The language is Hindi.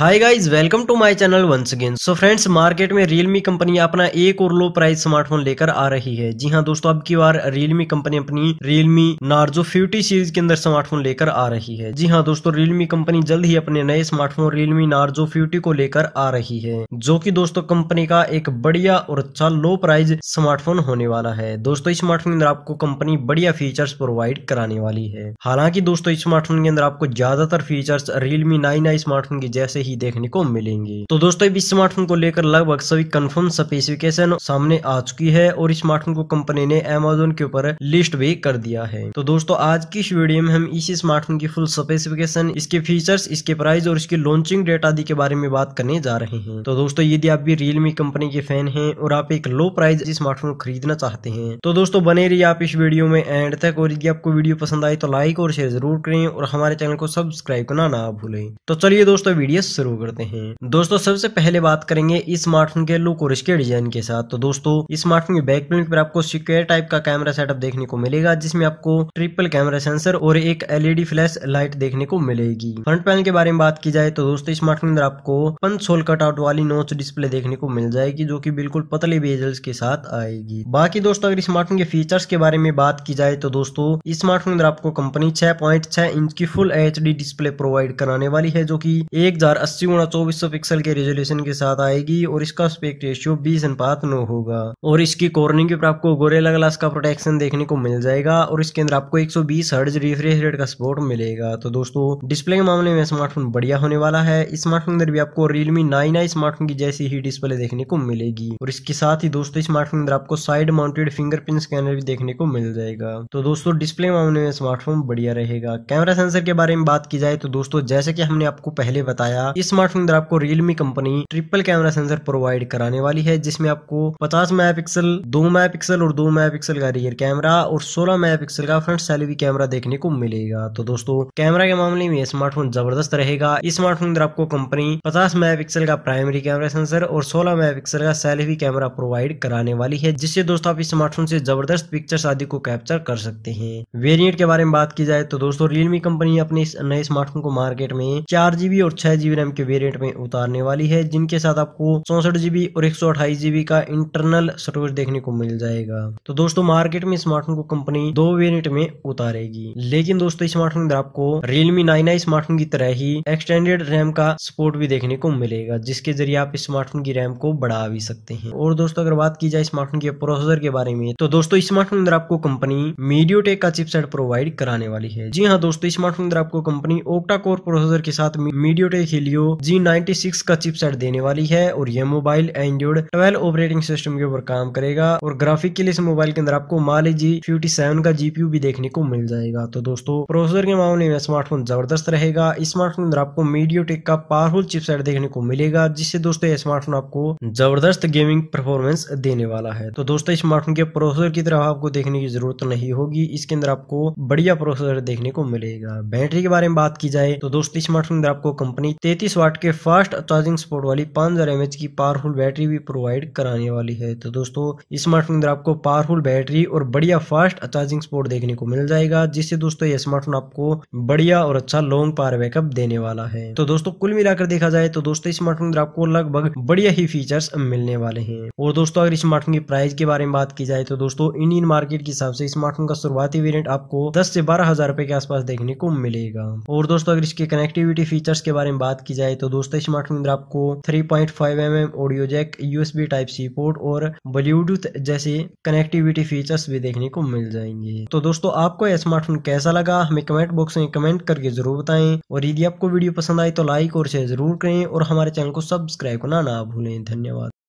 hi guys welcome to my channel once again so friends market में रियलमी कंपनी अपना एक और लो प्राइस स्मार्टफोन लेकर आ रही है जी हाँ दोस्तों अब की बार रियलमी कंपनी अपनी रियलमी नार्जो फिफ्टी सीरीज के अंदर स्मार्टफोन लेकर आ रही है जी हाँ दोस्तों रियलमी कंपनी जल्द ही अपने नए स्मार्टफोन रियलमी नार्जो फिफ्टी को लेकर आ रही है जो की दोस्तों कंपनी का एक बढ़िया और अच्छा लो प्राइज स्मार्टफोन होने वाला है दोस्तों इस स्मार्टफोन के अंदर आपको कंपनी बढ़िया फीचर्स प्रोवाइड कराने वाली है हालांकि दोस्तों इस स्मार्टफोन के अंदर आपको ज्यादातर features Realme nine I smartphone की जैसे ही देखने को मिलेंगी तो दोस्तों इस स्मार्टफोन को लेकर लगभग सभी कन्फर्म स्पेसिफिकेशन सामने आ चुकी है और स्मार्टफोन को कंपनी ने अमेजोन के ऊपर लिस्ट भी कर दिया है तो दोस्तों आज की इस वीडियो में हम इसी स्मार्टफोन की फुल स्पेसिफिकेशन इसके फीचर्स इसके प्राइस और इसकी लॉन्चिंग डेट आदि के बारे में बात करने जा रहे हैं तो दोस्तों यदि आप भी रियलमी कंपनी के फैन है और आप एक लो प्राइस स्मार्टफोन खरीदना चाहते हैं तो दोस्तों बने रही आप इस वीडियो में एंड तक और यदि आपको वीडियो पसंद आई तो लाइक और शेयर जरूर करें और हमारे चैनल को सब्सक्राइब करना ना भूलें तो चलिए दोस्तों वीडियो शुरू करते हैं दोस्तों सबसे पहले बात करेंगे इस स्मार्टफोन के लुक और इसके डिजाइन के साथ तो दोस्तों इस स्मार्टफोन के बैक प्रिंट पर आपको सिक्योर टाइप का कैमरा सेटअप देखने को मिलेगा जिसमें आपको ट्रिपल कैमरा सेंसर और एक एलईडी फ्लैश लाइट देखने को मिलेगी फ्रंट पैनल के बारे में बात की जाए तो दोस्तों स्मार्टफोन अंदर आपको पंच सोल कटआउट वाली नोच डिस्प्ले देखने को मिल जाएगी जो की बिल्कुल पतले बेजल्स के साथ आएगी बाकी दोस्तों अगर स्मार्टफोन के फीचर्स के बारे में बात की जाए तो दोस्तों स्मार्टफोन अंदर आपको कंपनी छह पॉइंट छह इंच की फुल एच डिस्प्ले प्रोवाइड कराने वाली है जो की एक हजार अस्सी गुणा चौबीस सौ पिक्सल के रेजोल्यूशन के साथ आएगी और इसका स्पेक्ट रेशियो बीस अनुपात नौ होगा और इसकी कॉर्निंग ऊपर आपको गोरेला ग्लास का प्रोटेक्शन देखने को मिल जाएगा और इसके अंदर आपको एक सौ बीस हर्ज रिफ्रेश रेट का सपोर्ट मिलेगा तो दोस्तों डिस्प्ले के मामले में स्मार्टफोन बढ़िया होने वाला है स्मार्टफोन के अंदर भी आपको रियलमी नाइन आई स्मार्टफोन की जैसी ही डिस्प्ले देखने को मिलेगी और इसके साथ ही दोस्तों स्मार्टफोन के अंदर आपको साइड माउंटेड फिंगरप्रिंट स्कैनर भी देखने को मिल जाएगा तो दोस्तों डिस्प्ले मामले में स्मार्टफोन बढ़िया रहेगा कैमरा सेंसर के बारे में बात की जाए तो दोस्तों जैसे कि हमने आपको पहले बताया इस स्मार्टफोन अंदर आपको Realme company triple camera sensor provide कराने वाली है जिसमें आपको 50 मेगापिक्सल 2 मेगापिक्सल और 2 मेगापिक्सल का रियर कैमरा और 16 मेगापिक्सल का फ्रंट सेल्फी कैमरा देखने को मिलेगा तो दोस्तों कैमरा के मामले में स्मार्टफोन जबरदस्त रहेगा इस स्मार्टफोन अंदर आपको कंपनी पचास मेगा का प्राइमरी कैमरा सेंसर और सोलह मेगा का सेल्फी कैमरा प्रोवाइड कराने वाली है जिससे दोस्तों आप इस स्मार्टफोन से जबरदस्त पिक्चर्स आदि को कैप्चर कर सकते हैं वेरियंट के बारे में बात की जाए तो दोस्तों रियलमी कंपनी अपने इस नए स्मार्टफोन को मार्केट में चार जीबी और छह जीबी रैम के वेरिएंट में उतारने वाली है जिनके साथ आपको चौसठ जीबी और एक जीबी का इंटरनल स्टोरेज देखने को मिल जाएगा तो दोस्तों मार्केट में स्मार्टफोन को कंपनी दो वेरियंट में उतारेगी लेकिन दोस्तों स्मार्टफोन अंदर आपको रियलमी नाइन आई स्मार्टफोन की तरह ही एक्सटेंडेड रैम का सपोर्ट भी देखने को मिलेगा जिसके जरिए आप स्मार्टफोन की रैम को बढ़ा भी सकते हैं और दोस्तों अगर बात की जाए स्मार्टफोन के प्रोसेसर के बारे में तो दोस्तों स्मार्टफोन अंदर आपको कंपनी मीडियोटेक का चिपसेट प्रोवाइड कराने वाली है जी हाँ दोस्तों स्मार्टफोन अंदर आपको कंपनी ओक्टा कोर प्रोसेसर के साथ MediaTek tech video G ninety six का चिपसेट देने वाली है और यह mobile Android twelve operating system के ऊपर काम करेगा और ग्राफिक के लिए इस मोबाइल के अंदर आपको माली जी फिफ्टी सेवन का जीपीयू भी देखने को मिल जाएगा तो दोस्तों प्रोसेसर के मामले में स्मार्टफोन जबरदस्त रहेगा इस स्मार्टफोन अंदर आपको मीडियो का पावरफुल चिपसेट देखने को मिलेगा जिससे दोस्तों स्मार्टफोन आपको जबरदस्त गेमिंग परफॉर्मेंस देने वाला है तो दोस्तों स्मार्टफोन के प्रोसेसर की तरफ आपको देखने की जरूरत नहीं होगी इसके अंदर आपको बढ़िया प्रोसेसर देखने को मिलेगा बैटरी के बारे में बात की जाए तो दोस्तों स्मार्टफोन अंदर आपको कंपनी तैंतीस वाट के फास्ट चार्जिंग सपोर्ट वाली पाँच हज़ार एम की पावरफुल बैटरी भी प्रोवाइड कराने वाली है तो दोस्तों इस स्मार्टफोन अंदर आपको पावरफुल बैटरी और बढ़िया फास्ट चार्जिंग सपोर्ट देखने को मिल जाएगा जिससे दोस्तों ये स्मार्टफोन आपको बढ़िया और अच्छा लॉन्ग पावर बैकअप देने वाला है तो दोस्तों कुल मिलाकर देखा जाए तो दोस्तों स्मार्टफोन अंदर आपको लगभग बढ़िया ही फीचर्स मिलने वाले हैं और दोस्तों अगर स्मार्टफोन की प्राइस के बारे में बात की जाए तो दोस्तों इंडियन मार्केट के हिसाब से स्मार्टफोन का शुरुआती वेरियंट आपको दस से बारह हजार रुपए के आसपास देखने को मिलेगा और दोस्तों अगर इसके कनेक्टिविटी फीचर्स के बारे में बात की जाए तो दोस्तों स्मार्टफोन में आपको 3.5 point mm audio jack USB type C port और ब्लूटूथ जैसे कनेक्टिविटी फीचर्स भी देखने को मिल जाएंगे तो दोस्तों आपको यह स्मार्टफोन कैसा लगा हमें कमेंट बॉक्स में कमेंट करके जरूर बताएं और यदि आपको वीडियो पसंद आई तो लाइक और शेयर जरूर करें और हमारे चैनल को सब्सक्राइब करना ना भूलें धन्यवाद